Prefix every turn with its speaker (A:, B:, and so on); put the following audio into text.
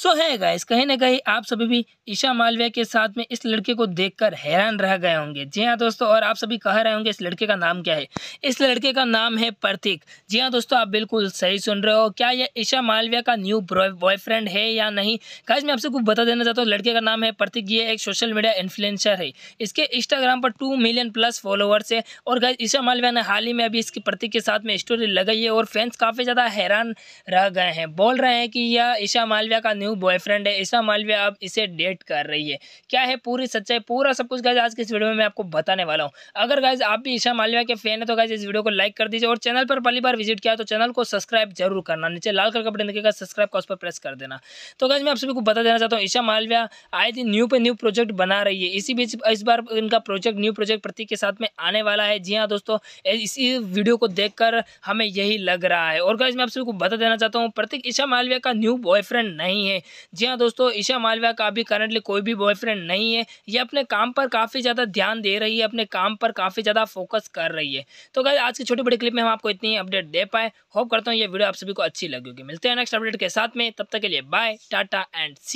A: सो है गाइस कहीं ना कहीं आप सभी भी ईशा मालविया के साथ में इस लड़के को देखकर हैरान रह गए होंगे जी हाँ दोस्तों और आप सभी कह रहे होंगे इस लड़के का नाम क्या है इस लड़के का नाम है प्रतीक जी हाँ दोस्तों आप बिल्कुल सही सुन रहे हो क्या यह ईशा मालविया का न्यू बॉयफ्रेंड है या नहीं गाइज मैं आपसे कुछ बता देना चाहता हूँ लड़के का नाम है प्रतीक ये एक सोशल मीडिया इन्फ्लुएंसर है इसके इंस्टाग्राम पर टू मिलियन प्लस फॉलोअर्स है और गाइज ईशा मालविया ने हाल ही में अभी इसकी प्रतीक के साथ में स्टोरी लगाई है और फैंस काफ़ी ज़्यादा हैरान रह गए हैं बोल रहे हैं कि यह ईशा मालविया का न्यू बॉयफ्रेंड है ऐसा मालवीय आप इसे डेट कर रही है क्या है पूरी सच्चाई पूरा सब कुछ गाइज आज के इस वीडियो में मैं आपको बताने वाला हूँ अगर गाइज आप भी ईशा मालविया के फैन है तो गाइज इस वीडियो को लाइक कर दीजिए और चैनल पर पहली बार विजिट किया तो चैनल को सब्सक्राइब जरूर करना नीचे लाल कलर का बटन देखेगा सब्सक्राइब का उस पर प्रेस कर देना तो गाइज मैं आप सभी को बता देना चाहता हूँ ईशा मालविया आए दिन न्यू पे न्यू प्रोजेक्ट बना रही है इसी बीच इस बार इनका प्रोजेक्ट न्यू प्रोजेक्ट प्रतीक के साथ में आने वाला है जी हाँ दोस्तों इसी वीडियो को देखकर हमें यही लग रहा है और गाइज मैं आप सभी को बता देना चाहता हूँ प्रतीक ईशा मालविया का न्यू बॉयफ्रेंड नहीं है है जी हाँ दोस्तों ईशा मालविया का भी करंटली कोई भी बॉयफ्रेंड नहीं है ये अपने काम पर काफ़ी ज़्यादा ध्यान दे रही है अपने काम पर काफ़ी ज़्यादा फोकस कर रही है तो गाइज आज की छोटी बड़ी क्लिप में हम आपको इतनी अपडेट दे पाए होप करता हूँ ये वीडियो आप सभी को अच्छी लगेगी मिलते हैं नेक्स्ट अपडेट के साथ में तब तक के लिए बाय टाटा एंड सी